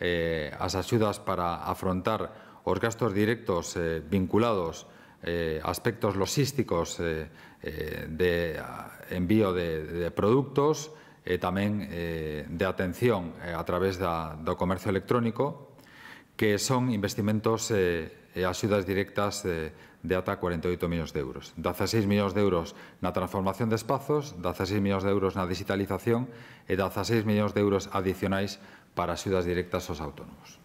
eh, as axudas para afrontar os gastos directos eh, vinculados eh, aspectos logísticos eh, eh, de envío de, de productos e tamén eh, de atención eh, a través da, do comercio electrónico, que son investimentos eh, e axudas directas eh, de ata 48 millóns de euros. 16 millóns de euros na transformación de espazos, 16 millóns de euros na digitalización e 16 millóns de euros adicionais para ciudades directas o autónomos.